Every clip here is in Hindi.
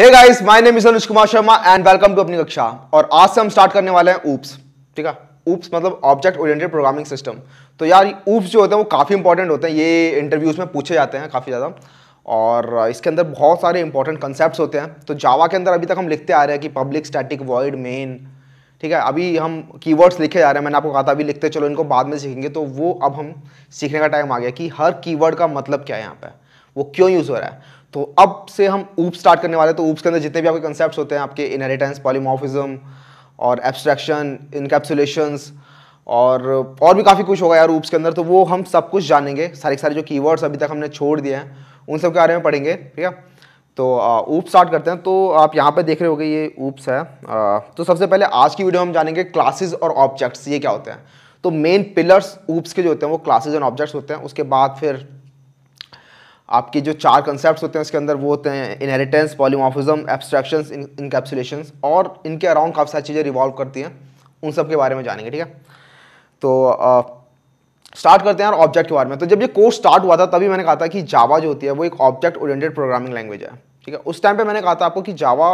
hey guys my name is Anuj Kumar Sharma and welcome to अपनी कक्षा और आज से हम स्टार्ट करने वाले हैं ऊप्स ठीक है ऊप्स मतलब ऑब्जेक्ट ओरिएंटेड प्रोग्रामिंग सिस्टम तो यार ऊप्स जो होते हैं वो काफ़ी इंपॉर्टेंट होते हैं ये इंटरव्यूज़ में पूछे जाते हैं काफ़ी ज़्यादा और इसके अंदर बहुत सारे इंपॉर्टेंट कंसेप्ट होते हैं तो जावा के अंदर अभी तक हम लिखते आ रहे हैं कि पब्लिक स्टैटिक वर्ड मेन ठीक है अभी हम कीवर्ड्स लिखे जा रहे हैं मैंने आपको कहा था अभी लिखते चलो इनको बाद में सीखेंगे तो वो अब हम सीखने का टाइम आ गया कि हर कीवर्ड का मतलब क्या है यहाँ पर वो क्यों यूज़ हो रहा है तो अब से हम ऊप स्टार्ट करने वाले तो ऊप्स के अंदर जितने भी आपके कंसेप्ट होते हैं आपके इनहेरिटेंस पॉलीमोफिज्म और एब्स्ट्रैक्शन इनकेप्सुलेशंस और और भी काफ़ी कुछ होगा यार ऊप्स के अंदर तो वो हम सब कुछ जानेंगे सारे सारे जो कीवर्ड्स अभी तक हमने छोड़ दिए हैं उन सब के बारे में पढ़ेंगे ठीक है तो ऊप स्टार्ट करते हैं तो आप यहाँ पर देख रहे गए ये ऊप्स है आ, तो सबसे पहले आज की वीडियो में हम जानेंगे क्लासेज और ऑब्जेक्ट्स ये क्या होते हैं तो मेन पिलर्स ऊप्स के जो होते हैं वो क्लासेज एंड ऑब्जेक्ट्स होते हैं उसके बाद फिर आपके जो चार कंसेप्ट होते हैं उसके अंदर वो होते हैं इनहेरिटेंस पॉलीमॉफिज्म एब्सट्रैक्शन इनकेप्सुलेशन और इनके अराउंड काफ़ी सारी चीज़ें रिवॉल्व करती हैं उन सब के बारे में जानेंगे ठीक है तो स्टार्ट करते हैं और ऑब्जेक्ट के बारे में तो जब ये कोर्स स्टार्ट हुआ था तभी मैंने कहा था कि जावा जो होती है वो एक ऑब्जेक्ट ओरिएंटेड प्रोग्रामिंग लैंग्वेज है ठीक है उस टाइम पे मैंने कहा था आपको कि जावा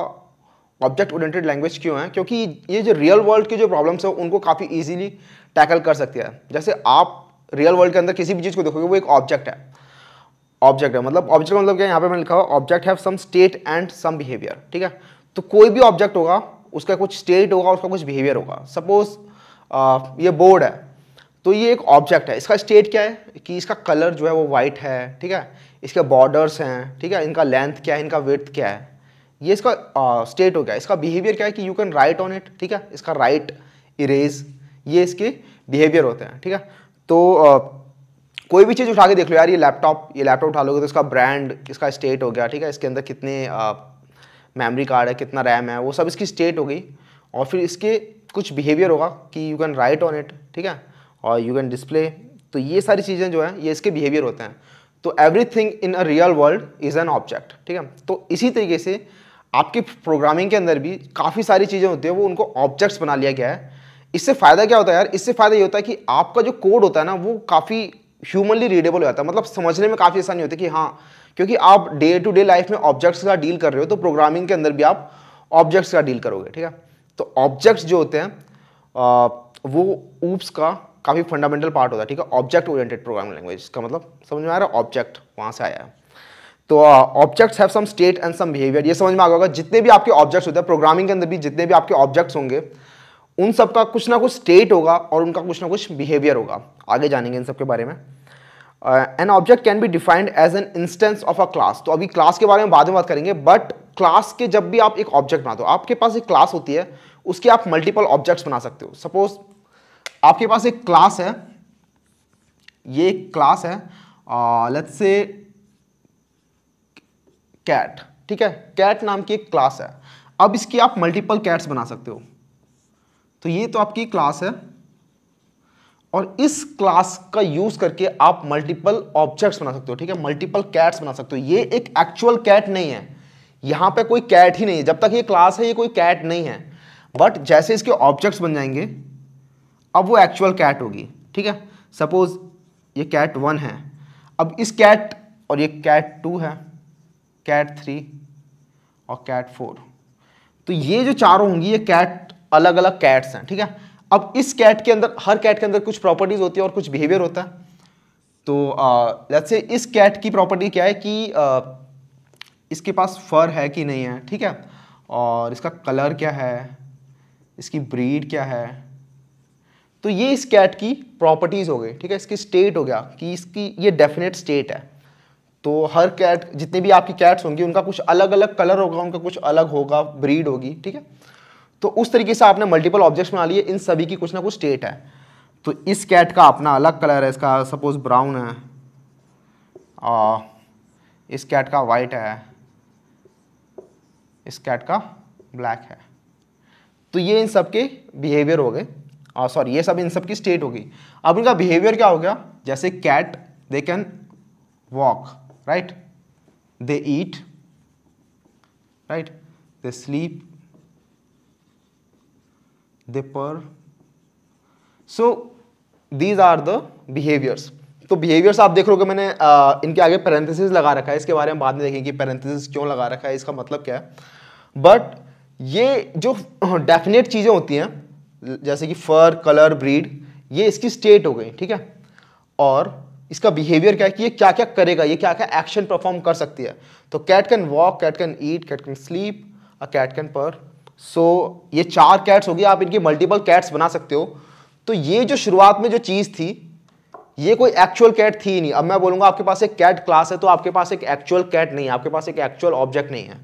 ऑब्जेक्ट ओरिएंटेड लैंग्वेज क्यों है क्योंकि ये जो रियल वर्ल्ड की जो प्रॉब्लम्स है उनको काफ़ी ईजिली टैकल कर सकती है जैसे आप रियल वर्ल्ड के अंदर किसी भी चीज़ को देखोगे वो एक ऑब्जेक्ट है ऑब्जेक्ट है मतलब ऑब्जेक्ट मतलब क्या यहाँ पे मैंने लिखा हुआ object have some state and some behaviour ठीक है तो कोई भी ऑब्जेक्ट होगा उसका कुछ स्टेट होगा उसका कुछ बिहेवियर होगा सपोज ये बोर्ड है तो ये एक ऑब्जेक्ट है इसका स्टेट क्या है कि इसका कलर जो है वो वाइट है ठीक है इसके बॉर्डर्स हैं ठीक है इनका लेंथ क्या है इनका वेथ क्या है ये इसका स्टेट हो गया इसका बिहेवियर क्या है कि you can write on it ठीक है इसका राइट इरेज ये इसके बिहेवियर होते हैं ठीक है तो uh, कोई भी चीज़ उठा के देख लो यार ये लैपटॉप ये लैपटॉप उठा लोगे तो इसका ब्रांड इसका स्टेट हो गया ठीक है इसके अंदर कितने मेमोरी कार्ड है कितना रैम है वो सब इसकी स्टेट हो गई और फिर इसके कुछ बिहेवियर होगा कि you can write on it ठीक है और यू कैन डिस्प्ले तो ये सारी चीज़ें जो हैं ये इसके बिहेवियर होते हैं तो everything in a real world is an object ठीक है तो इसी तरीके से आपके प्रोग्रामिंग के अंदर भी काफ़ी सारी चीज़ें होती हैं वो उनको ऑब्जेक्ट्स बना लिया गया है इससे फ़ायदा क्या होता है यार इससे फ़ायदा ये होता है कि आपका जो कोड होता है ना वो काफ़ी ह्यूमनली रीडेबल हो जाता है मतलब समझने में काफ़ी आसानी होती है कि हाँ क्योंकि आप डे टू डे लाइफ में ऑब्जेक्ट्स का डील कर रहे हो तो प्रोग्रामिंग के अंदर भी आप ऑब्जेक्ट्स का डील करोगे ठीक है तो ऑब्जेक्ट्स जो होते हैं आ, वो ऊप्स का काफ़ी फंडामेंटल पार्ट होता है ठीक है ऑब्जेक्ट ओरिएंटेड प्रोग्रामिंग लैंग्वेज का मतलब समझ में आ रहा है ऑब्जेक्ट वहाँ से आया है तो objects have some state and some behaviour ये समझ में आ गया होगा जितने भी आपके ऑब्जेक्ट्स होते हैं प्रोग्रामिंग के अंदर भी जितने भी आपके ऑब्जेक्ट्स होंगे उन सब का कुछ ना कुछ स्टेट होगा और उनका कुछ ना कुछ बिहेवियर होगा आगे जानेंगे इन सब के बारे में an object can be defined as an instance of a class तो अभी क्लास के बारे में बाद में बात करेंगे बट क्लास के जब भी आप एक ऑब्जेक्ट बनाते हो आपके पास एक क्लास होती है उसके आप मल्टीपल ऑब्जेक्ट्स बना सकते हो सपोज आपके पास एक क्लास है ये एक क्लास है लेट्स से कैट ठीक है कैट नाम की एक क्लास है अब इसकी आप मल्टीपल कैट्स बना सकते हो तो ये तो आपकी क्लास है और इस क्लास का यूज करके आप मल्टीपल ऑब्जेक्ट्स बना सकते हो ठीक है मल्टीपल कैट्स बना सकते हो ये एक एक्चुअल कैट नहीं है यहां पे कोई कैट ही नहीं है जब तक ये क्लास है ये कोई कैट नहीं है बट जैसे इसके ऑब्जेक्ट्स बन जाएंगे अब वो एक्चुअल कैट होगी ठीक है सपोज ये कैट वन है अब इस कैट और ये कैट टू है कैट थ्री और कैट फोर तो ये जो चारों होंगी ये कैट अलग अलग कैट्स हैं ठीक है अब इस कैट के अंदर हर कैट के अंदर कुछ प्रॉपर्टीज होती है और कुछ बिहेवियर होता है तो लेट्स से इस कैट की प्रॉपर्टी क्या है कि आ, इसके पास फर है कि नहीं है ठीक है और इसका कलर क्या है इसकी ब्रीड क्या है तो ये इस कैट की प्रॉपर्टीज़ हो गई ठीक है इसकी स्टेट हो गया कि इसकी ये डेफिनेट स्टेट है तो हर कैट जितने भी आपकी कैट्स होंगी उनका कुछ अलग अलग कलर होगा उनका कुछ अलग होगा ब्रीड होगी ठीक है तो उस तरीके से आपने मल्टीपल ऑब्जेक्ट्स बना लिए इन सभी की कुछ ना कुछ स्टेट है तो इस कैट का अपना अलग कलर है इसका सपोज ब्राउन है आ, इस कैट का वाइट है इस कैट का ब्लैक है तो ये इन सब के बिहेवियर हो गए और सॉरी ये सब इन सब की स्टेट होगी अब इनका बिहेवियर क्या हो गया जैसे cat they can walk right they eat right they sleep they purr so these are the behaviours तो बिहेवियर्स आप देख रहे मैंने आ, इनके आगे पैरेंथेसिस लगा रखा है इसके बारे में बाद में देखेंगे कि पैरेंथेसिस क्यों लगा रखा है इसका मतलब क्या है बट ये जो डेफिनेट चीज़ें होती हैं जैसे कि फर कलर ब्रीड ये इसकी स्टेट हो गई ठीक है और इसका बिहेवियर क्या है कि ये क्या क्या करेगा ये क्या क्या एक्शन परफॉर्म कर सकती है तो cat can walk cat can eat cat can sleep a cat can purr so so, ये चार कैट्स होगी आप इनकी मल्टीपल कैट्स बना सकते हो तो ये जो शुरुआत में जो चीज़ थी ये कोई एक्चुअल कैट थी नहीं अब मैं बोलूँगा आपके पास एक कैट क्लास है तो आपके पास एक एक्चुअल कैट नहीं है आपके पास एक एक्चुअल ऑब्जेक्ट नहीं है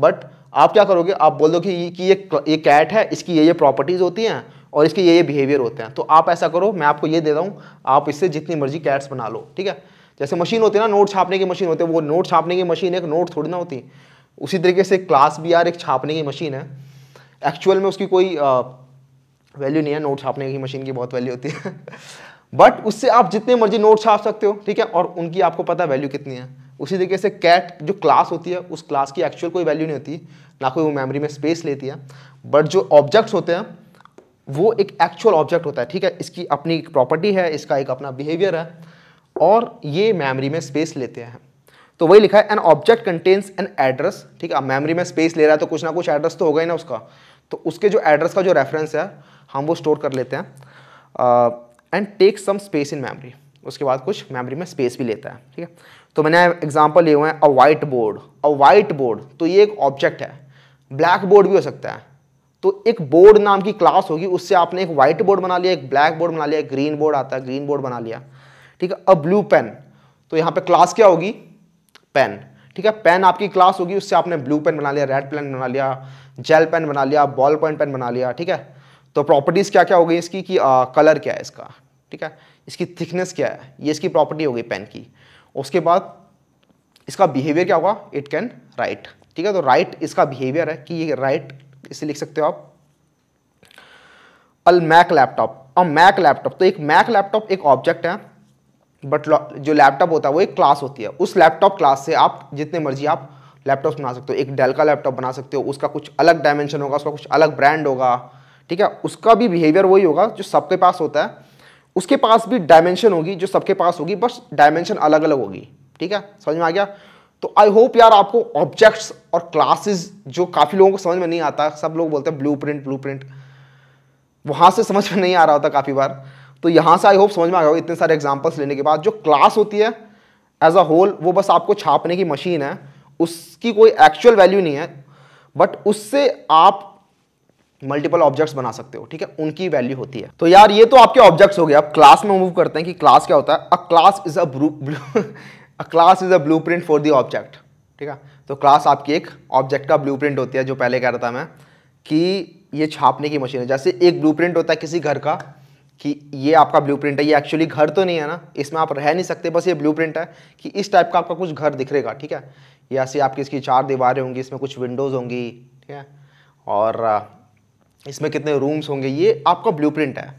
बट आप क्या करोगे आप बोल दो कि कि ये ये कैट है इसकी ये ये प्रॉपर्टीज़ होती हैं और इसके ये ये बिहेवियर होते हैं तो आप ऐसा करो मैं आपको ये रहा हूँ आप इससे जितनी मर्जी कैट्स बना लो ठीक है जैसे मशीन होती है ना नोट छापने की मशीन होती है वो नोट छापने की मशीन एक नोट थोड़ी ना होती उसी तरीके से क्लास बी आर एक छापने की मशीन है एक्चुअल में उसकी कोई वैल्यू नहीं है नोट छापने की मशीन की बहुत वैल्यू होती है बट उससे आप जितने मर्जी नोट छाप सकते हो ठीक है और उनकी आपको पता है वैल्यू कितनी है उसी तरीके से कैट जो क्लास होती है उस क्लास की एक्चुअल कोई वैल्यू नहीं होती ना कोई वो मेमोरी में स्पेस लेती है बट जो ऑब्जेक्ट्स होते हैं वो एक एक्चुअल ऑब्जेक्ट होता है ठीक है इसकी अपनी एक प्रॉपर्टी है इसका एक अपना बिहेवियर है और ये मेमोरी में स्पेस लेते हैं तो वही लिखा है an object contains an address ठीक है मेमोरी में स्पेस ले रहा है तो कुछ ना कुछ एड्रेस तो होगा ही ना उसका तो उसके जो एड्रेस का जो रेफरेंस है हम वो स्टोर कर लेते हैं and take some space in memory उसके बाद कुछ मेमोरी में स्पेस भी लेता है ठीक है तो मैंने एग्जाम्पल लिए हुए हैं a white board a white board तो ये एक ऑब्जेक्ट है ब्लैक बोर्ड भी हो सकता है तो एक बोर्ड नाम की क्लास होगी उससे आपने एक वाइट बोर्ड बना लिया एक ब्लैक बोर्ड बना लिया ग्रीन बोर्ड आता है ग्रीन बोर्ड बना लिया ठीक है अ ब्लू पेन तो यहाँ पे क्लास क्या होगी पेन ठीक है पेन आपकी क्लास होगी उससे आपने ब्लू पेन बना लिया रेड पेन बना लिया जेल पेन बना लिया बॉल पॉइंट पेन बना लिया ठीक है तो प्रॉपर्टीज़ क्या क्या हो गई इसकी कि आ, कलर क्या है इसका ठीक है इसकी थिकनेस क्या है ये इसकी प्रॉपर्टी हो गई पेन की उसके बाद इसका बिहेवियर क्या होगा इट कैन राइट ठीक है तो राइट इसका बिहेवियर है कि ये राइट इसे लिख सकते हो आप अल Mac laptop a Mac laptop तो एक मैक लैपटॉप एक ऑब्जेक्ट है बट जो लैपटॉप होता है वो एक क्लास होती है उस लैपटॉप क्लास से आप जितने मर्जी आप लैपटॉप बना सकते हो एक डेल का लैपटॉप बना सकते हो उसका कुछ अलग डायमेंशन होगा उसका कुछ अलग ब्रांड होगा ठीक है उसका भी बिहेवियर वही होगा जो सबके पास होता है उसके पास भी डायमेंशन होगी जो सबके पास होगी बस डायमेंशन अलग अलग होगी ठीक है समझ में आ गया तो आई होप यार आपको ऑब्जेक्ट्स और क्लासेस जो काफ़ी लोगों को समझ में नहीं आता सब लोग बोलते हैं ब्लू प्रिंट ब्लू प्रिंट वहाँ से समझ में नहीं आ रहा होता काफ़ी बार तो यहाँ से आई होप समझ में आ गया इतने सारे एग्जाम्पल्स लेने के बाद जो क्लास होती है एज अ होल वो बस आपको छापने की मशीन है उसकी कोई एक्चुअल वैल्यू नहीं है बट उससे आप मल्टीपल ऑब्जेक्ट्स बना सकते हो ठीक है उनकी वैल्यू होती है तो यार ये तो आपके ऑब्जेक्ट्स हो गए अब क्लास में मूव करते हैं कि क्लास क्या होता है a class is a a class is a blueprint for the object ठीक है तो क्लास आपकी एक ऑब्जेक्ट का ब्लू प्रिंट होती है जो पहले कह रहा था मैं कि ये छापने की मशीन है जैसे एक ब्लू प्रिंट होता है किसी घर का कि ये आपका प्रिंट है ये एक्चुअली घर तो नहीं है ना इसमें आप रह नहीं सकते बस ये प्रिंट है कि इस टाइप का आपका कुछ घर दिख रहेगा ठीक है या ऐसी आपकी इसकी चार दीवारें होंगी इसमें कुछ विंडोज़ होंगी ठीक है और इसमें कितने रूम्स होंगे ये आपका प्रिंट है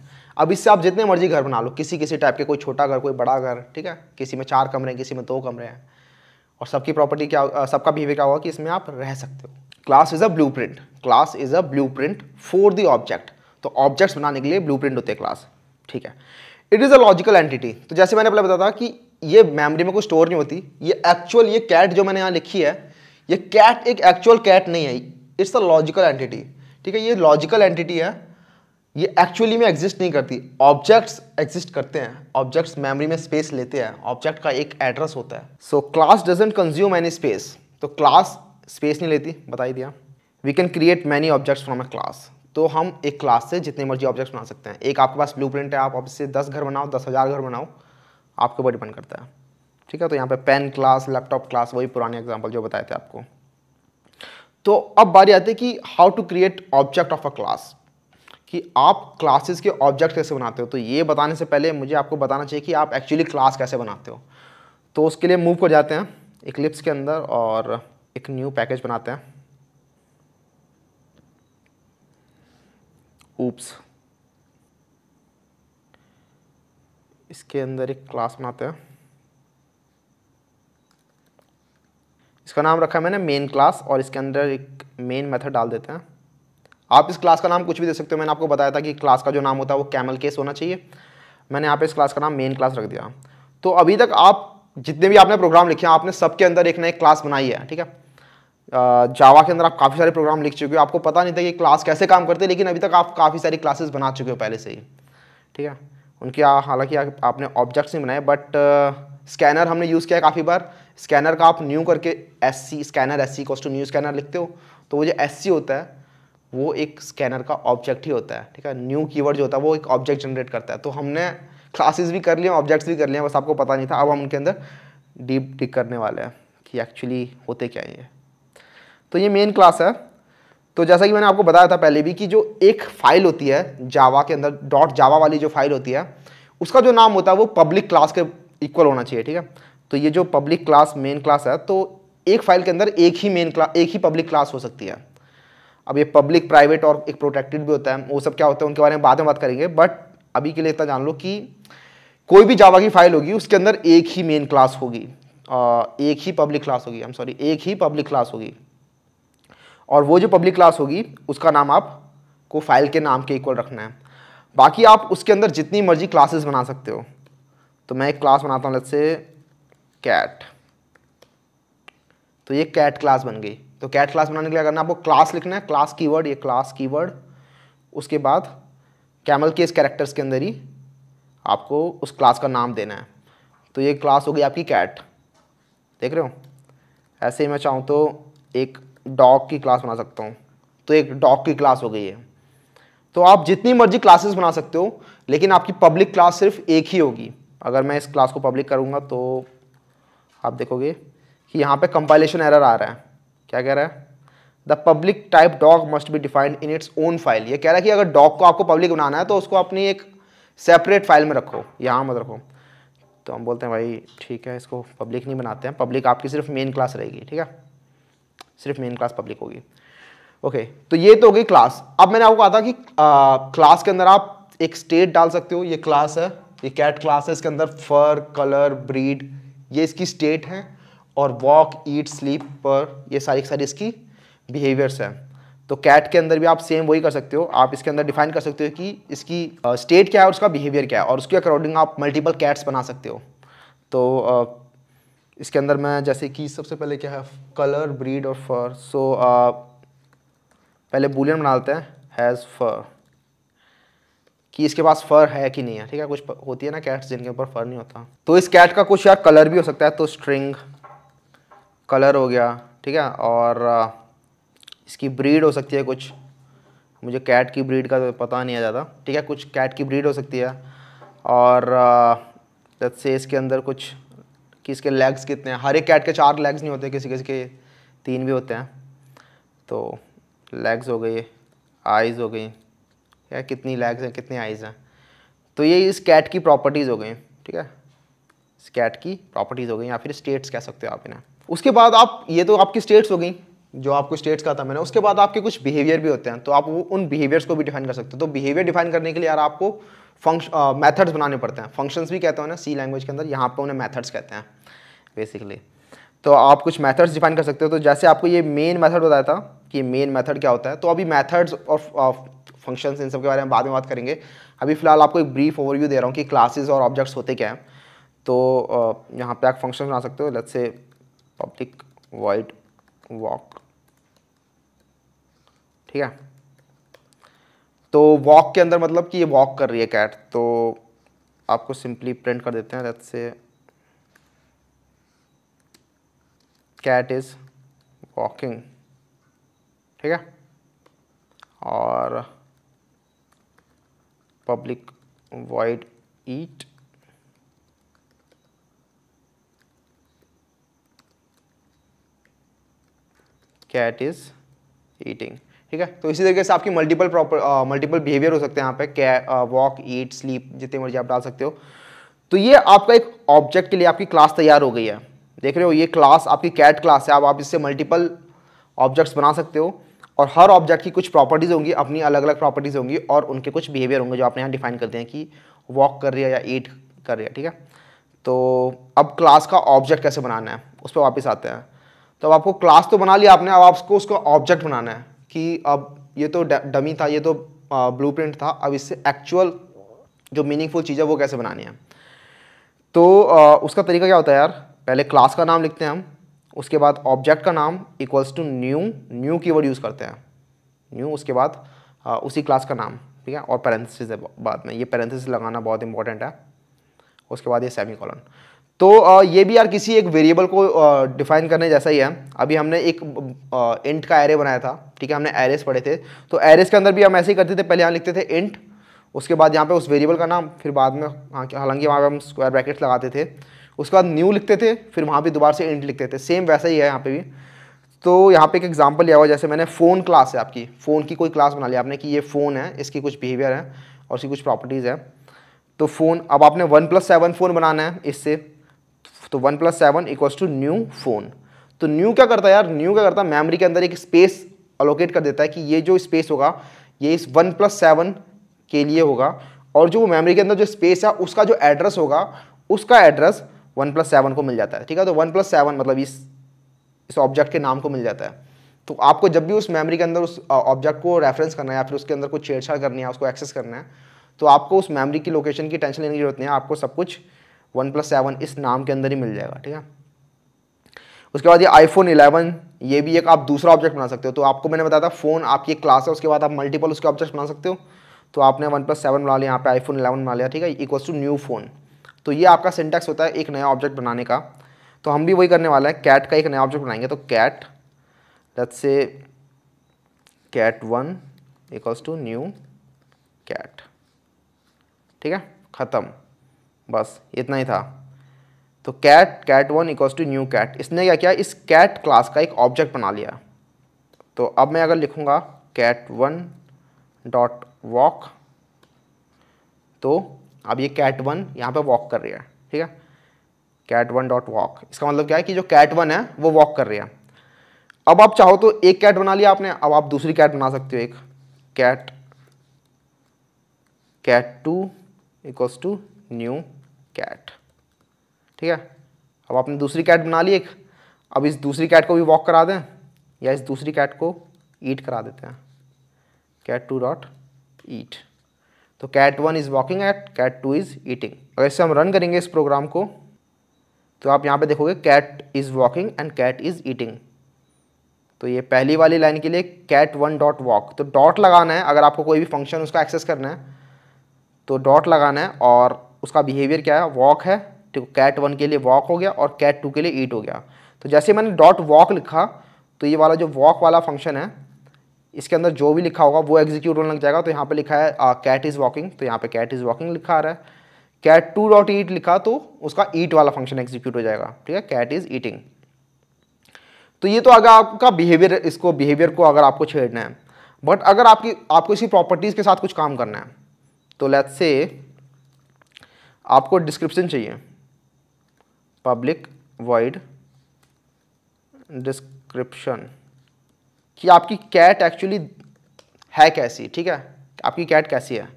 अब इससे आप जितने मर्जी घर बना लो किसी किसी टाइप के कोई छोटा घर कोई बड़ा घर ठीक है किसी में चार कमरे हैं किसी में दो कमरे हैं और सबकी प्रॉपर्टी क्या सबका बिहेवियर क्या होगा कि इसमें आप रह सकते हो class is a blueprint class is a blueprint for the object तो ऑब्जेक्ट्स बनाने के लिए ब्लू प्रिंट होते हैं क्लास ठीक है it is a logical entity तो जैसे मैंने पहले बताया था कि ये मेमोरी में कोई स्टोर नहीं होती ये एक्चुअल ये कैट जो मैंने यहाँ लिखी है ये कैट एक एक्चुअल कैट नहीं है इट्स अ लॉजिकल एंटिटी ठीक है ये लॉजिकल एंटिटी है ये एक्चुअली में एग्जिस्ट नहीं करती ऑब्जेक्ट्स एग्जिस्ट करते हैं ऑब्जेक्ट्स मेमोरी में स्पेस लेते हैं ऑब्जेक्ट का एक एड्रेस होता है so class doesn't consume any space तो क्लास स्पेस नहीं लेती बता ही दिया we can create many objects from a class तो हम एक क्लास से जितने मर्जी ऑब्जेक्ट्स बना सकते हैं एक आपके पास ब्लू प्रिंट है आप इससे दस घर बनाओ दस हज़ार घर बनाओ आपके ऊपर डिपेंड करता है ठीक है तो यहाँ पे पेन क्लास लैपटॉप क्लास वही पुराने एग्जाम्पल जो बताए थे आपको तो अब बारी आती है कि how to create object of a class कि आप क्लासेस के ऑब्जेक्ट कैसे बनाते हो तो ये बताने से पहले मुझे आपको बताना चाहिए कि आप एक्चुअली क्लास कैसे बनाते हो तो उसके लिए मूव कर जाते हैं एक के अंदर और एक न्यू पैकेज बनाते हैं ऊप्स इसके अंदर एक क्लास बनाते हैं इसका नाम रखा है मैंने मेन क्लास और इसके अंदर एक मेन मेथड डाल देते हैं आप इस क्लास का नाम कुछ भी दे सकते हो मैंने आपको बताया था कि क्लास का जो नाम होता है वो कैमल केस होना चाहिए मैंने यहाँ पे इस क्लास का नाम मेन क्लास रख दिया तो अभी तक आप जितने भी आपने प्रोग्राम लिखे हैं आपने सबके अंदर एक ना एक क्लास बनाई है ठीक है जावा के अंदर आप काफ़ी सारे प्रोग्राम लिख चुके हो आपको पता नहीं था कि क्लास कैसे काम करते लेकिन अभी तक आप काफ़ी सारी क्लासेस बना चुके हो पहले से ही ठीक है उनके हालांकि आपने ऑब्जेक्ट्स नहीं बनाए बट स्कैनर हमने यूज़ किया है काफ़ी बार स्कैनर का आप न्यू करके S C scanner S C कॉस्टू न्यू स्कैनर लिखते हो तो वो जो एस सी होता है वो एक स्कैनर का ऑब्जेक्ट ही होता है ठीक है न्यू कीवर्ड जो होता है वो एक ऑब्जेक्ट जनरेट करता है तो हमने क्लासेस भी कर लिए ऑब्जेक्ट्स भी कर लिए बस आपको पता नहीं था अब हम उनके अंदर डीप टिक करने वाले हैं कि एक्चुअली होते क्या ये तो ये मेन क्लास है तो जैसा कि मैंने आपको बताया था पहले भी कि जो एक फाइल होती है जावा के अंदर डॉट जावा वाली जो फाइल होती है उसका जो नाम होता है वो पब्लिक क्लास के इक्वल होना चाहिए ठीक है तो ये जो पब्लिक क्लास मेन क्लास है तो एक फाइल के अंदर एक ही मेन क्लास एक ही पब्लिक क्लास हो सकती है अब ये पब्लिक प्राइवेट और एक प्रोटेक्टेड भी होता है वो सब क्या होता है उनके बारे में बाद में बात करेंगे बट अभी के लिए इतना जान लो कि कोई भी जावा की फाइल होगी उसके अंदर एक ही मेन क्लास होगी एक ही पब्लिक क्लास होगी एम सॉरी एक ही पब्लिक क्लास होगी और वो जो पब्लिक क्लास होगी उसका नाम आप को फाइल के नाम के इक्वल रखना है बाकी आप उसके अंदर जितनी मर्जी क्लासेस बना सकते हो तो मैं एक क्लास बनाता हूँ से कैट तो ये कैट क्लास बन गई तो कैट क्लास बनाने के लिए अगर ना आपको क्लास लिखना है क्लास कीवर्ड ये क्लास कीवर्ड उसके बाद कैमल के इस कैरेक्टर्स के अंदर ही आपको उस क्लास का नाम देना है तो ये क्लास हो गई आपकी कैट देख रहे हो ऐसे ही मैं चाहूँ तो एक डॉग की क्लास बना सकता हूँ तो एक डॉग की क्लास हो गई है तो आप जितनी मर्जी क्लासेस बना सकते हो लेकिन आपकी पब्लिक क्लास सिर्फ एक ही होगी अगर मैं इस क्लास को पब्लिक करूँगा तो आप देखोगे कि यहाँ पे कंपाइलेशन एरर आ रहा है क्या कह रहा है the public type dog must be defined in its own file ये कह रहा है कि अगर डॉग को आपको पब्लिक बनाना है तो उसको अपनी एक सेपरेट फाइल में रखो यहाँ मत रखो तो हम बोलते हैं भाई ठीक है इसको पब्लिक नहीं बनाते हैं पब्लिक आपकी सिर्फ मेन क्लास रहेगी ठीक है सिर्फ मेन क्लास पब्लिक होगी ओके तो ये तो होगी क्लास अब मैंने आपको कहा था कि आ, क्लास के अंदर आप एक स्टेट डाल सकते हो ये क्लास है ये कैट क्लास है इसके अंदर फर कलर ब्रीड ये इसकी स्टेट है और वॉक ईट स्लीप पर ये सारी सारी इसकी बिहेवियर्स हैं तो कैट के अंदर भी आप सेम वही कर सकते हो आप इसके अंदर डिफाइन कर सकते हो कि इसकी स्टेट क्या है और उसका बिहेवियर क्या है और उसके अकॉर्डिंग आप मल्टीपल कैट्स बना सकते हो तो इसके अंदर मैं जैसे कि सबसे पहले क्या है कलर ब्रीड और फर सो पहले बुलियन बना लेते हैं हैज़ फर कि इसके पास फर है कि नहीं है ठीक है कुछ होती है ना कैट्स जिनके ऊपर फर नहीं होता तो इस कैट का कुछ यार कलर भी हो सकता है तो स्ट्रिंग कलर हो गया ठीक है और इसकी ब्रीड हो सकती है कुछ मुझे कैट की ब्रीड का तो पता नहीं आ जाता ठीक है कुछ कैट की ब्रीड हो सकती है और जैसे इसके अंदर कुछ कि इसके लेग्स कितने हैं हर एक कैट के चार लेग्स नहीं होते किसी किसी के तीन भी होते हैं तो लेग्स हो गई आइज़ हो गई या कितनी लेग्स हैं कितनी आइज़ हैं तो ये इस कैट की प्रॉपर्टीज़ हो गई ठीक है इस कैट की प्रॉपर्टीज़ हो गई या फिर स्टेट्स कह सकते हो आप इन्हें उसके बाद आप ये तो आपकी स्टेट्स हो गई जो आपको स्टेट्स का था मैंने उसके बाद आपके कुछ बिहेवियर भी होते हैं तो आप उन बिहेवियर्स को भी डिफाइन कर सकते हो तो बिहेवियर डिफाइन करने के लिए यार आपको फंक्श मैथड्स बनाने पड़ते हैं फंक्शंस भी कहते हैं ना सी लैंग्वेज के अंदर यहाँ पर उन्हें मैथड्स कहते हैं बेसिकली तो आप कुछ मैथड्स डिफाइन कर सकते हो तो जैसे आपको ये मेन मैथड बताया था कि मेन मैथड क्या होता है तो अभी मैथड्स और फंक्शंस इन सब के बारे में बाद में बात करेंगे अभी फ़िलहाल आपको एक ब्रीफ ओवरव्यू दे रहा हूँ कि क्लासेस और ऑब्जेक्ट्स होते क्या हैं तो यहाँ पे आप फंक्शन बना सकते हो let's say public wide walk ठीक है तो वॉक के अंदर मतलब कि ये वॉक कर रही है कैट तो आपको सिंपली प्रिंट कर देते हैं से कैट इज़ वॉकिंग ठीक है और public void eat cat is eating ठीक है तो इसी तरीके से आपकी मल्टीपल प्रॉपर मल्टीपल बिहेवियर हो सकते हैं यहाँ पे कै वॉक ईट स्लीप जितने मर्जी आप डाल सकते हो तो ये आपका एक ऑब्जेक्ट के लिए आपकी क्लास तैयार हो गई है देख रहे हो ये क्लास आपकी कैट क्लास है अब आप इससे मल्टीपल ऑब्जेक्ट्स बना सकते हो और हर ऑब्जेक्ट की कुछ प्रॉपर्टीज़ होंगी अपनी अलग अलग प्रॉपर्टीज़ होंगी और उनके कुछ बिहेवियर होंगे जो आपने यहाँ डिफाइन कर दिए हैं कि वॉक कर रही है या ईट कर रही है ठीक है तो अब क्लास का ऑब्जेक्ट कैसे बनाना है उस पर वापस आते हैं तो अब आपको क्लास तो बना लिया आपने अब आपको उसको ऑब्जेक्ट बनाना है कि अब ये तो डमी था ये तो ब्लू था अब इससे एक्चुअल जो मीनिंगफुल चीज़ है वो कैसे बनानी है तो आ, उसका तरीका क्या होता है यार पहले क्लास का नाम लिखते हैं हम उसके बाद ऑब्जेक्ट का नाम equals to new new keyword use करते हैं न्यू उसके बाद आ, उसी क्लास का नाम ठीक है और पैरेंथिस है बाद में ये पैरेंथिस लगाना बहुत इंपॉर्टेंट है उसके बाद ये सेमी कॉलन तो ये भी यार किसी एक वेरिएबल को डिफाइन करने जैसा ही है अभी हमने एक इंट का एरे बनाया था ठीक है हमने एरेस पढ़े थे तो एरेस के अंदर भी हम ऐसे ही करते थे पहले यहाँ लिखते थे इंट उसके बाद यहाँ पे उस वेरिएबल का नाम फिर बाद में हाँ, हालांकि वहाँ पे हम स्क्वायर ब्रैकेट्स लगाते थे उसके बाद न्यू लिखते थे फिर वहाँ भी दोबारा से इंट लिखते थे सेम वैसा ही है यहाँ पर भी तो यहाँ पर एक एग्जाम्पल लिया हुआ जैसे मैंने फ़ोन क्लास है आपकी फ़ोन की कोई क्लास बना लिया आपने कि ये फ़ोन है इसकी कुछ बिहेवियर है और उसकी कुछ प्रॉपर्टीज़ है तो फ़ोन अब आपने वन प्लस सेवन फ़ोन बनाना है इससे तो one plus seven equals to new phone तो न्यू क्या करता है यार न्यू क्या करता है मेमोरी के अंदर एक स्पेस अलोकेट कर देता है कि ये जो स्पेस होगा ये इस वन प्लस सेवन के लिए होगा और जो मेमोरी के अंदर जो स्पेस है उसका जो एड्रेस होगा उसका एड्रेस वन प्लस सेवन को मिल जाता है ठीक है तो वन प्लस सेवन मतलब इस इस ऑब्जेक्ट के नाम को मिल जाता है तो आपको जब भी उस मेमोरी के अंदर उस ऑब्जेक्ट को रेफरेंस करना है या फिर उसके अंदर कुछ छेड़छाड़ करनी है उसको एक्सेस करना है तो आपको उस मेमोरी की लोकेशन की टेंशन लेने की जरूरत नहीं है आपको सब कुछ वन प्लस सेवन इस नाम के अंदर ही मिल जाएगा ठीक है उसके बाद ये आईफोन इलेवन ये भी एक आप दूसरा ऑब्जेक्ट बना सकते हो तो आपको मैंने बताया था फ़ोन आपकी एक क्लास है उसके बाद आप मल्टीपल उसके ऑब्जेक्ट बना सकते हो तो आपने वन प्लस सेवन बना लिया यहाँ पे आईफोन इलेवन बना लिया ठीक है इक्वल टू न्यू फ़ोन तो ये आपका सिंटेक्स होता है एक नया ऑब्जेक्ट बनाने का तो हम भी वही करने वाला है कैट का एक नया ऑब्जेक्ट बनाएंगे तो cat let's say cat one equals to new cat ठीक है ख़त्म बस इतना ही था तो cat cat one equal to new cat इसने क्या किया इस कैट क्लास का एक ऑब्जेक्ट बना लिया तो अब मैं अगर लिखूँगा कैट वन डॉट वॉक तो अब ये कैट वन यहाँ पर वॉक कर रही है ठीक है कैट वन डॉट वॉक इसका मतलब क्या है कि जो कैट वन है वो वॉक कर रही है अब आप चाहो तो एक कैट बना लिया आपने अब आप दूसरी कैट बना सकते हो एक cat cat two equal to new cat ठीक है अब आपने दूसरी कैट बना ली एक अब इस दूसरी कैट को भी वॉक करा दें या इस दूसरी कैट को ईट करा देते हैं कैट टू डॉट ईट तो cat one is walking at cat two is eating अगर इससे हम रन करेंगे इस प्रोग्राम को तो आप यहाँ पे देखोगे cat is walking and cat is eating तो ये पहली वाली लाइन के लिए कैट वन डॉट वॉक तो डॉट लगाना है अगर आपको कोई भी फंक्शन उसका एक्सेस करना है तो डॉट लगाना है और उसका बिहेवियर क्या है वॉक है ठीक है कैट वन के लिए वॉक हो गया और कैट टू के लिए ईट हो गया तो जैसे मैंने डॉट वॉक लिखा तो ये वाला जो वॉक वाला फंक्शन है इसके अंदर जो भी लिखा होगा वो एग्जीक्यूट होने लग जाएगा तो यहाँ पे लिखा है कैट इज़ वॉकिंग तो यहाँ पे कैट इज़ वॉकिंग लिखा आ रहा है कैट टू डॉट ईट लिखा तो उसका ईट वाला फंक्शन एग्जीक्यूट हो जाएगा ठीक है कैट इज़ ईटिंग तो ये तो अगर आपका बिहेवियर इसको बिहेवियर को अगर आपको छेड़ना है बट अगर आपकी आपको इसी प्रॉपर्टीज़ के साथ कुछ काम करना है तो लेट्स से आपको डिस्क्रिप्शन चाहिए पब्लिक वाइड डिस्क्रिप्शन कि आपकी कैट एक्चुअली है कैसी ठीक है आपकी कैट कैसी है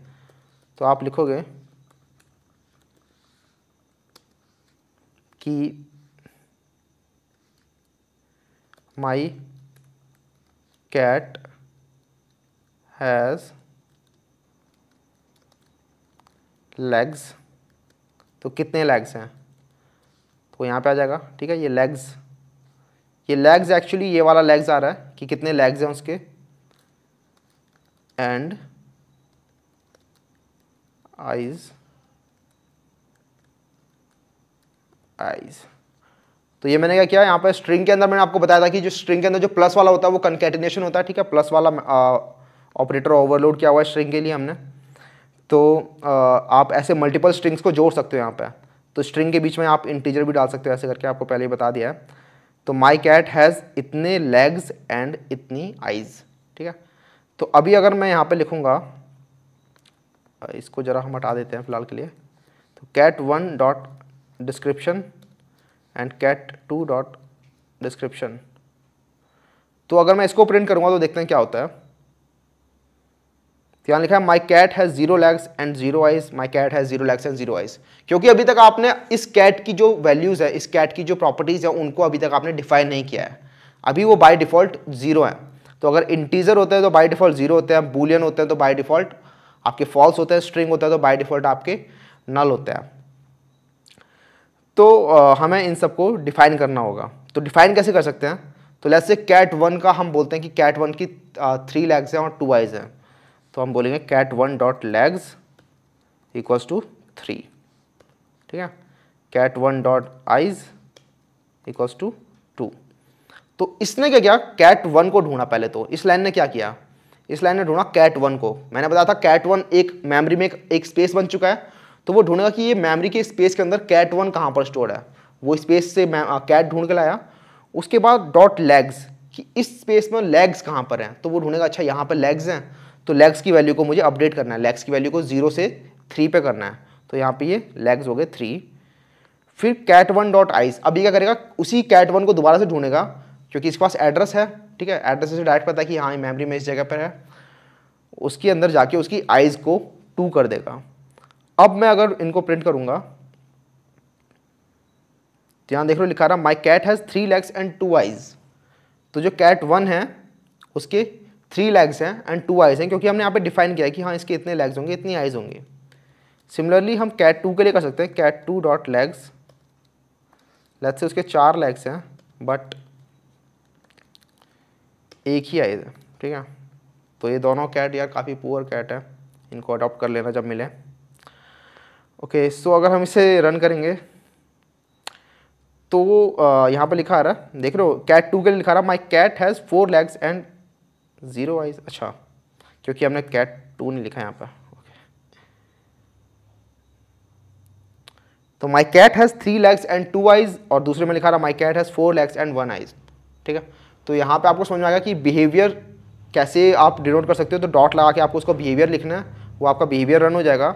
तो आप लिखोगे कि माई कैट हैज लेग्स तो कितने लेग्स हैं तो यहाँ पे आ जाएगा ठीक है ये लेग्स ये लेग्स एक्चुअली ये वाला लेग्स आ रहा है कि कितने लेग्स हैं उसके एंड आइज आइज तो ये मैंने क्या किया यहाँ पर स्ट्रिंग के अंदर मैंने आपको बताया था कि जो स्ट्रिंग के अंदर जो प्लस वाला होता है वो कंकेटिनेशन होता है ठीक है प्लस वाला ऑपरेटर ओवरलोड किया हुआ है स्ट्रिंग के लिए हमने तो आप ऐसे मल्टीपल स्ट्रिंग्स को जोड़ सकते हो यहाँ पे तो स्ट्रिंग के बीच में आप इंटीजर भी डाल सकते हो ऐसे करके आपको पहले ही बता दिया है तो माई कैट हैज़ इतने लेग्स एंड इतनी आइज़ ठीक है तो अभी अगर मैं यहाँ पे लिखूँगा इसको ज़रा हम हटा देते हैं फिलहाल के लिए तो cat one dot description and cat two dot description तो अगर मैं इसको प्रिंट करूँगा तो देखते हैं क्या होता है तो यहाँ लिखा है my cat has zero legs and zero eyes my cat has zero legs and zero eyes क्योंकि अभी तक आपने इस कैट की जो वैल्यूज़ है इस कैट की जो प्रॉपर्टीज़ है उनको अभी तक आपने डिफाइन नहीं किया है अभी वो बाई डिफ़ॉल्ट जीरो है तो अगर इंटीजर होते हैं तो बाई डिफ़ॉल्ट जीरो होते हैं बुलियन होते हैं तो बाई डिफ़ॉल्ट आपके फॉल्स होते हैं स्ट्रिंग होता है तो बाई डिफ़ॉल्ट आपके नल होते हैं तो आ, हमें इन सबको डिफाइन करना होगा तो डिफाइन कैसे कर सकते हैं तो जैसे कैट वन का हम बोलते हैं कि कैट वन की थ्री लैग्स हैं और टू आइज हैं तो हम बोलेंगे cat one dot legs equals to three ठीक है cat one dot eyes equals to two तो इसने क्या किया कैट वन को ढूंढा पहले तो इस लाइन ने क्या किया इस लाइन ने ढूंढा कैट वन को मैंने बताया था कैट वन एक मेमोरी में एक, स्पेस बन चुका है तो वो ढूंढेगा कि ये मेमोरी के स्पेस के अंदर कैट वन कहाँ पर स्टोर है वो स्पेस से कैट ढूंढ के लाया उसके बाद डॉट लेग्स कि इस स्पेस में लेग्स कहाँ पर हैं तो वो ढूंढेगा अच्छा यहाँ पर लेग्स हैं तो लेग्स की वैल्यू को मुझे अपडेट करना है लेग्स की वैल्यू को जीरो से थ्री पे करना है तो यहाँ पे ये लेग्स हो गए थ्री फिर कैट वन डॉट आइस अब ये क्या करेगा उसी कैट वन को दोबारा से ढूंढेगा क्योंकि इसके पास एड्रेस है ठीक है एड्रेस से डायरेक्ट पता है कि हाँ मेमरी में इस जगह पर है उसके अंदर जाके उसकी आइज़ को टू कर देगा अब मैं अगर इनको प्रिंट करूँगा तो यहाँ देख लो लिखा रहा my cat has three legs and two eyes तो जो कैट वन है उसके थ्री लेग्स हैं एंड टू आइज़ हैं क्योंकि हमने यहाँ पे डिफाइन किया है कि हाँ इसके इतने लेग्स होंगे इतनी आइज़ होंगी सिमिलरली हम कैट टू के लिए कर सकते हैं cat two dot legs let's say उसके चार लेग्स हैं बट एक ही आइज़ है ठीक है तो ये दोनों कैट यार काफ़ी पुअर कैट है इनको अडॉप्ट कर लेना जब मिले ओके okay, सो so अगर हम इसे रन करेंगे तो यहाँ पर लिखा आ रहा है देख रहे हो कैट टू के लिए लिखा रहा my cat has four legs and zero eyes अच्छा क्योंकि हमने कैट टू नहीं लिखा यहाँ पर ओके तो my cat has three legs and two eyes और दूसरे में लिखा रहा my cat has four legs and one eyes ठीक है तो यहाँ पे आपको समझ में आएगा कि बिहेवियर कैसे आप डिनोट कर सकते हो तो डॉट लगा के आपको उसको बिहेवियर लिखना है वो आपका बिहेवियर रन हो जाएगा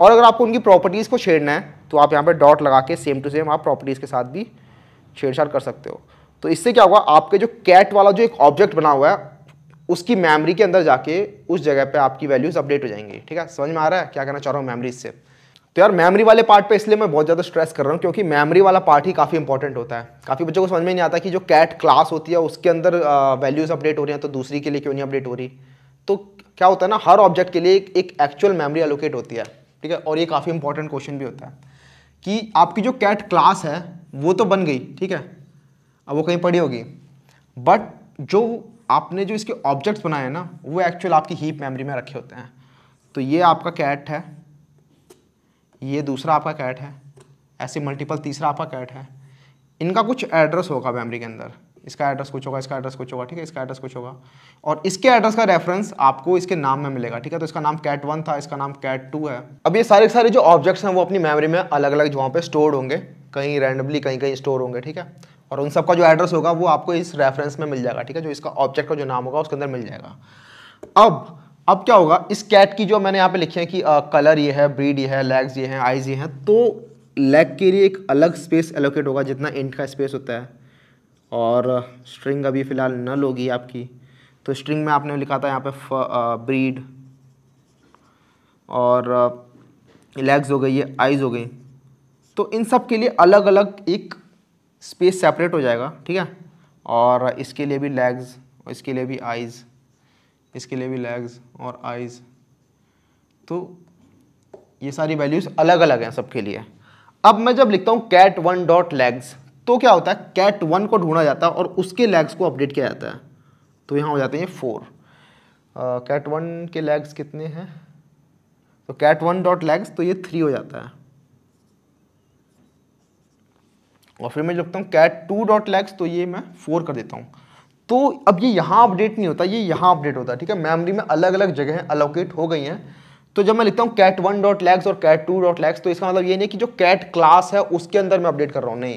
और अगर आपको उनकी प्रॉपर्टीज़ को छेड़ना है तो आप यहाँ पर डॉट लगा के सेम टू सेम आप प्रॉपर्टीज़ के साथ भी छेड़छाड़ कर सकते हो तो इससे क्या होगा आपके जो कैट वाला जो एक ऑब्जेक्ट बना हुआ है उसकी मेमोरी के अंदर जाके उस जगह पे आपकी वैल्यूज अपडेट हो जाएंगी ठीक है समझ में आ रहा है क्या कहना चाह रहा हूँ मेमोरी से तो यार मेमोरी वाले पार्ट पे इसलिए मैं बहुत ज़्यादा स्ट्रेस कर रहा हूँ क्योंकि मेमोरी वाला पार्ट ही काफ़ी इंपॉर्टेंट होता है काफ़ी बच्चों को समझ में नहीं आता कि जो कैट क्लास होती है उसके अंदर वैल्यूज़ अपडेट हो रही हैं तो दूसरी के लिए क्यों नहीं अपडेट हो रही तो क्या होता है ना हर ऑब्जेक्ट के लिए एक एक्चुअल मेमरी एलोकेट होती है ठीक है और ये काफ़ी इंपॉर्टेंट क्वेश्चन भी होता है कि आपकी जो कैट क्लास है वो तो बन गई ठीक है अब वो कहीं पड़ी होगी बट जो आपने जो इसके ऑब्जेक्ट्स बनाए हैं ना वो एक्चुअल आपकी हीप मेमोरी में रखे होते हैं तो ये आपका कैट है ये दूसरा आपका कैट है ऐसे मल्टीपल तीसरा आपका कैट है इनका कुछ एड्रेस होगा मेमोरी के अंदर इसका एड्रेस कुछ होगा इसका एड्रेस कुछ होगा ठीक है इसका एड्रेस कुछ होगा और इसके एड्रेस का रेफरेंस आपको इसके नाम में मिलेगा ठीक है तो इसका नाम कैट वन था इसका नाम कैट टू है अब ये सारे सारे जो ऑब्जेक्ट्स हैं वो अपनी मेमोरी में अलग अलग जगहों पर स्टोर होंगे कहीं रैंडमली कहीं कहीं स्टोर होंगे ठीक है और उन सबका जो एड्रेस होगा वो आपको इस रेफरेंस में मिल जाएगा ठीक है जो इसका ऑब्जेक्ट का जो नाम होगा उसके अंदर मिल जाएगा अब अब क्या होगा इस कैट की जो मैंने यहाँ पे लिखी है कि आ, कलर ये है ब्रीड ये है लेग्स ये हैं आइज ये हैं तो लेग के लिए एक अलग स्पेस एलोकेट होगा जितना इंट का स्पेस होता है और स्ट्रिंग अभी फ़िलहाल नल होगी आपकी तो स्ट्रिंग में आपने लिखा था यहाँ पे फ, आ, ब्रीड और लेग्स हो गई ये आइज़ हो गई तो इन सब के लिए अलग अलग एक स्पेस सेपरेट हो जाएगा ठीक है और इसके लिए भी लेग्स और इसके लिए भी आइज़ इसके लिए भी लेग्स और आइज़ तो ये सारी वैल्यूज़ अलग अलग हैं सबके लिए अब मैं जब लिखता हूँ कैट वन डॉट लेग्स तो क्या होता है कैट वन को ढूंढा जाता है और उसके लेग्स को अपडेट किया जाता है तो यहाँ हो जाते हैं फोर कैट वन के लेग्स कितने हैं तो कैट वन डॉट लेग्स तो ये थ्री हो जाता है और फिर मैं लिखता हूँ कैट टू डॉट लैक्स तो ये मैं फोर कर देता हूँ तो अब ये यहाँ अपडेट नहीं होता ये यहाँ अपडेट होता है ठीक है मेमोरी में अलग अलग जगह अलोकेट हो गई हैं तो जब मैं लिखता हूँ कैट वन डॉट लैक्स और कैट टू डॉट लैक्स तो इसका मतलब ये नहीं कि जो कैट क्लास है उसके अंदर मैं अपडेट कर रहा हूँ नहीं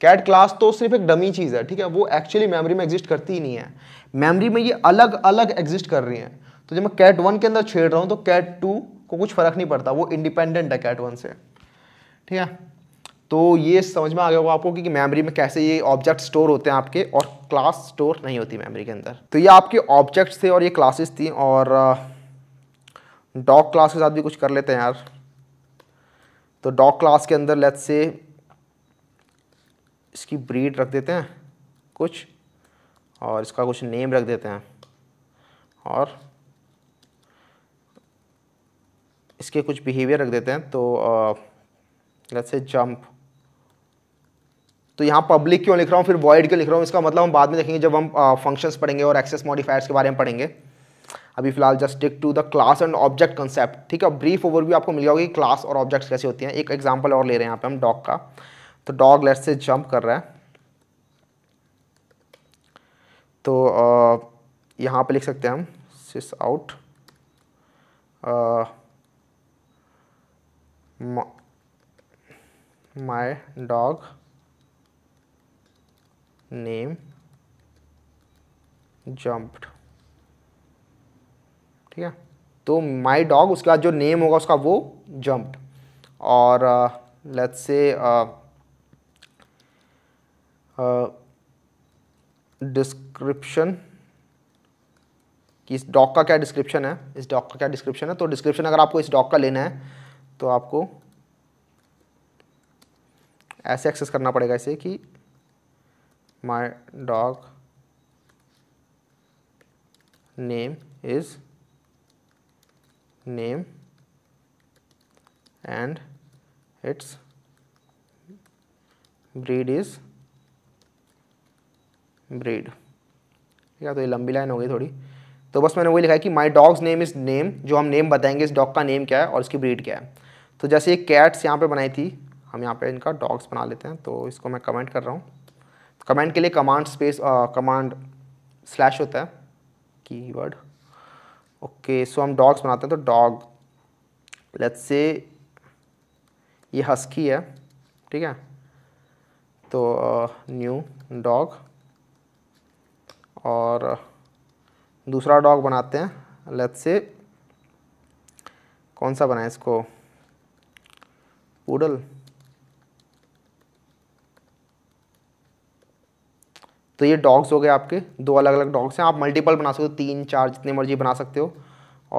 कैट क्लास तो सिर्फ एक डमी चीज़ है ठीक है वो एक्चुअली मेमरी में एग्जिस्ट करती ही नहीं है मेमरी में ये अलग अलग एग्जिस्ट कर रही हैं तो जब मैं कैट वन के अंदर छेड़ रहा हूँ तो कैट टू को कुछ फर्क नहीं पड़ता वो इंडिपेंडेंट है कैट वन से ठीक है तो ये समझ में आ गया होगा आपको कि, मेमोरी में कैसे ये ऑब्जेक्ट स्टोर होते हैं आपके और क्लास स्टोर नहीं होती मेमोरी के अंदर तो ये आपके ऑब्जेक्ट्स थे और ये क्लासेस थी और डॉग uh, क्लास के साथ भी कुछ कर लेते हैं यार तो डॉग क्लास के अंदर लेट्स से इसकी ब्रीड रख देते हैं कुछ और इसका कुछ नेम रख देते हैं और इसके कुछ बिहेवियर रख देते हैं तो लेट्स से जंप तो यहाँ पब्लिक क्यों लिख रहा हूँ फिर वॉइड क्यों लिख रहा हूँ इसका मतलब हम बाद में देखेंगे जब हम फंक्शंस पढ़ेंगे और एक्सेस मॉडिफायर्स के बारे में पढ़ेंगे अभी फिलहाल just stick to the class and object concept ठीक है ब्रीफ ओवरव्यू आपको मिल जाएगी क्लास और ऑब्जेक्ट्स कैसे होती हैं एक एग्जाम्पल और ले रहे हैं यहाँ पे हम डॉग का तो डॉग लेट से जंप कर रहा है तो यहाँ पे लिख सकते हैं हम सिस आउट माई डॉग नेम जम्प्ड ठीक है तो माई डॉग उसके बाद जो नेम होगा उसका वो जम्प्ड और लेट्स से डिस्क्रिप्शन कि इस डॉग का क्या डिस्क्रिप्शन है इस डॉग का क्या डिस्क्रिप्शन है तो डिस्क्रिप्शन अगर आपको इस डॉग का लेना है तो आपको ऐसे एक्सेस करना पड़ेगा इसे कि my dog name is name and its breed is breed ठीक है तो ये लंबी लाइन हो गई थोड़ी तो बस मैंने वही लिखा है कि my dogs name is name जो हम नेम बताएंगे इस डॉग का नेम क्या है और इसकी ब्रीड क्या है तो जैसे ये कैट्स यहाँ पे बनाई थी हम यहाँ पे इनका डॉग्स बना लेते हैं तो इसको मैं कमेंट कर रहा हूँ कमेंट के लिए कमांड स्पेस कमांड स्लैश होता है कीवर्ड ओके सो हम डॉग्स बनाते हैं तो डॉग लेट्स से ये हस्की है ठीक है तो न्यू डॉग और दूसरा डॉग बनाते हैं लेट्स से कौन सा बनाए इसको पूडल तो ये डॉग्स हो गए आपके दो अलग अलग डॉग्स हैं आप मल्टीपल बना सकते हो तीन चार जितने मर्जी बना सकते हो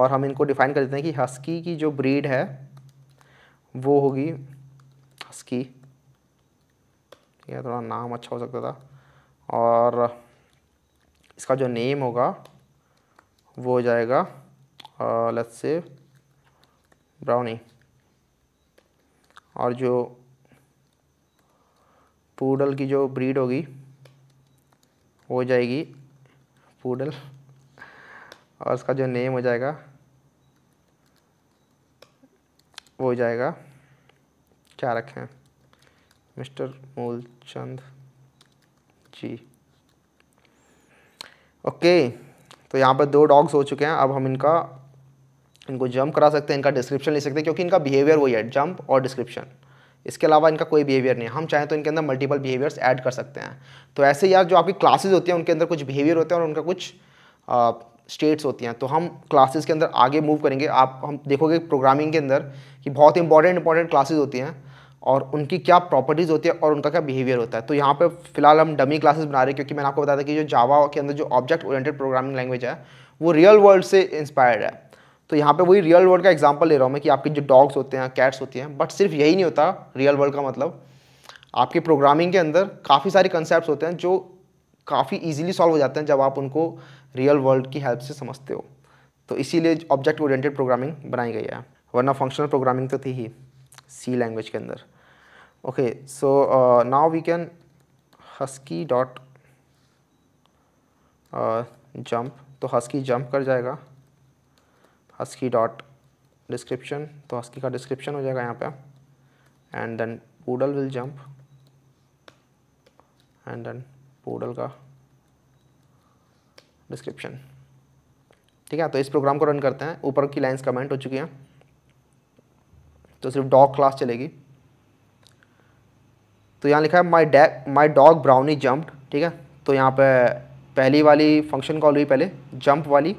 और हम इनको डिफाइन कर देते हैं कि हस्की की जो ब्रीड है वो होगी हस्की यह थोड़ा नाम अच्छा हो सकता था और इसका जो नेम होगा वो हो जाएगा लेट्स से ब्राउनी और जो पूडल की जो ब्रीड होगी हो जाएगी पूडल और उसका जो नेम हो जाएगा वो हो जाएगा क्या रखें मिस्टर मूलचंद जी ओके तो यहाँ पर दो डॉग्स हो चुके हैं अब हम इनका इनको जंप करा सकते हैं इनका डिस्क्रिप्शन ले सकते हैं क्योंकि इनका बिहेवियर वही है जंप और डिस्क्रिप्शन इसके अलावा इनका कोई बिहेवियर नहीं है हम चाहें तो इनके अंदर मल्टीपल बिहेवियर्स ऐड कर सकते हैं तो ऐसे यार जो आपकी क्लासेज होती हैं उनके अंदर कुछ बिहेवियर होते हैं और उनका कुछ स्टेट्स होती हैं तो हम क्लासेस के अंदर आगे मूव करेंगे आप हम देखोगे प्रोग्रामिंग के अंदर कि बहुत इंपॉर्टेंट इंपॉर्टेंट क्लासेज होती हैं और उनकी क्या प्रॉपर्टीज़ होती है और उनका क्या बिहेवियर होता है तो यहाँ पे फिलहाल हम डमी क्लासेस बना रहे हैं क्योंकि मैंने आपको बताया था कि जो जावा के अंदर जो ऑब्जेक्ट ओरिएंटेड प्रोग्रामिंग लैंग्वेज है वो रियल वर्ल्ड से इंस्पायर्ड है तो यहाँ पे वही रियल वर्ल्ड का एग्जांपल ले रहा हूँ मैं कि आपके जो डॉग्स होते हैं कैट्स होती हैं बट सिर्फ यही नहीं होता रियल वर्ल्ड का मतलब आपके प्रोग्रामिंग के अंदर काफ़ी सारे कंसेप्ट होते हैं जो काफ़ी ईजिली सॉल्व हो जाते हैं जब आप उनको रियल वर्ल्ड की हेल्प से समझते हो तो इसीलिए ऑब्जेक्ट ओरिएंटेड प्रोग्रामिंग बनाई गई है वरना फंक्शनल प्रोग्रामिंग तो थी ही सी लैंग्वेज के अंदर okay so now we can husky dot jump तो हस्की जंप कर जाएगा हस्की डॉट डिस्क्रिप्शन तो हस्की का डिस्क्रिप्शन हो जाएगा यहाँ पे and then poodle will jump and then poodle का डिस्क्रिप्शन ठीक है तो इस प्रोग्राम को रन करते हैं ऊपर की लाइंस कमेंट हो चुकी हैं तो सिर्फ डॉग क्लास चलेगी तो यहाँ लिखा है my dog my dog Brownie jump ठीक है तो यहाँ पे पहली वाली फंक्शन कॉल हुई पहले जंप वाली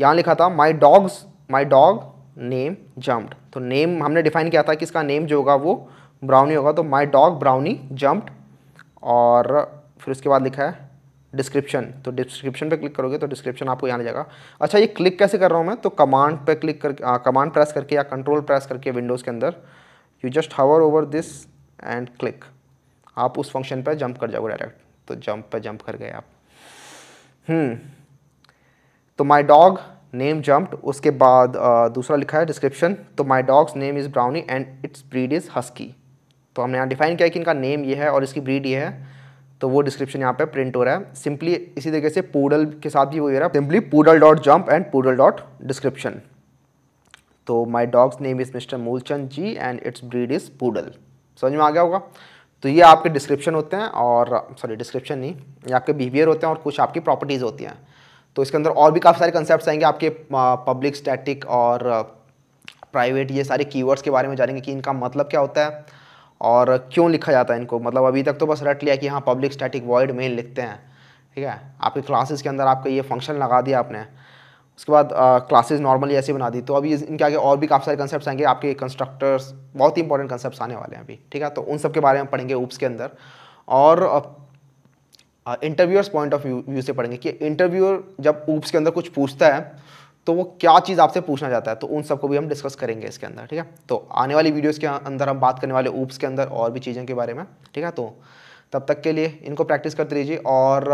यहाँ लिखा था my dogs my dog name jumped तो नेम हमने डिफाइन किया था कि इसका नेम जो होगा वो ब्राउनी होगा तो माई डॉग ब्राउनी जम्प्ड और फिर उसके बाद लिखा है डिस्क्रिप्शन तो डिस्क्रिप्शन पे क्लिक करोगे तो डिस्क्रिप्शन आपको यहाँ जाएगा अच्छा ये क्लिक कैसे कर रहा हूँ मैं तो कमांड पे क्लिक कर कमांड प्रेस करके या कंट्रोल प्रेस करके विंडोज़ के अंदर you just hover over this and click आप उस फंक्शन पर जंप कर जाओगे डायरेक्ट तो जंप पे जंप कर गए आप हम्म तो माई डॉग नेम जम्प्ड उसके बाद दूसरा लिखा है डिस्क्रिप्शन तो my dogs name is Brownie and its breed is husky तो हमने यहाँ डिफाइन किया कि इनका नेम ये है और इसकी ब्रीड ये है तो वो डिस्क्रिप्शन यहाँ पे प्रिंट हो रहा है सिंपली इसी तरीके से पूडल के साथ भी वही रहा है simply poodle dot jump and poodle dot description तो my dogs name is mister Moolchand ji and its breed is poodle समझ में आ गया होगा तो ये आपके डिस्क्रिप्शन होते हैं और सॉरी डिस्क्रिप्शन नहीं ये आपके बिहेवियर होते हैं और कुछ आपकी प्रॉपर्टीज़ होती हैं तो इसके अंदर और भी काफ़ी सारे कंसेप्ट आएंगे आपके पब्लिक स्टैटिक और प्राइवेट ये सारे कीवर्ड्स के बारे में जानेंगे कि इनका मतलब क्या होता है और क्यों लिखा जाता है इनको मतलब अभी तक तो बस रट लिया कि हाँ पब्लिक स्टैटिक वॉइड मेन लिखते हैं ठीक है आपके क्लासेस के अंदर आपका ये फंक्शन लगा दिया आपने उसके बाद क्लासेस नॉर्मली ऐसे बना दी तो अभी इनके आगे और भी काफ़ी सारे कंसेप्ट आएंगे आपके कंस्ट्रक्टर्स बहुत ही इंपॉर्टेंट कंसेप्ट आने वाले हैं अभी ठीक है तो उन सब के बारे में पढ़ेंगे ऊप्स के अंदर और इंटरव्यूअर्स पॉइंट ऑफ व्यू से पढ़ेंगे कि इंटरव्यूअर जब ऊप्स के अंदर कुछ पूछता है तो वो क्या चीज़ आपसे पूछना चाहता है तो उन सबको भी हम डिस्कस करेंगे इसके अंदर ठीक है तो आने वाली वीडियोस के अंदर हम बात करने वाले ऊप्स के अंदर और भी चीज़ों के बारे में ठीक है तो तब तक के लिए इनको प्रैक्टिस करते रहिए और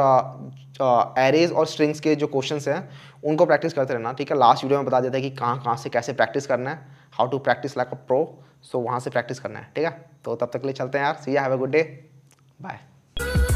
एरेज और स्ट्रिंग्स के जो क्वेश्चंस हैं उनको प्रैक्टिस करते रहना ठीक है लास्ट वीडियो में बता देता है कि कहाँ कहाँ से कैसे प्रैक्टिस करना है how to practice like a pro so वहाँ से प्रैक्टिस करना है ठीक है तो तब तक के लिए चलते हैं यार see have a good day bye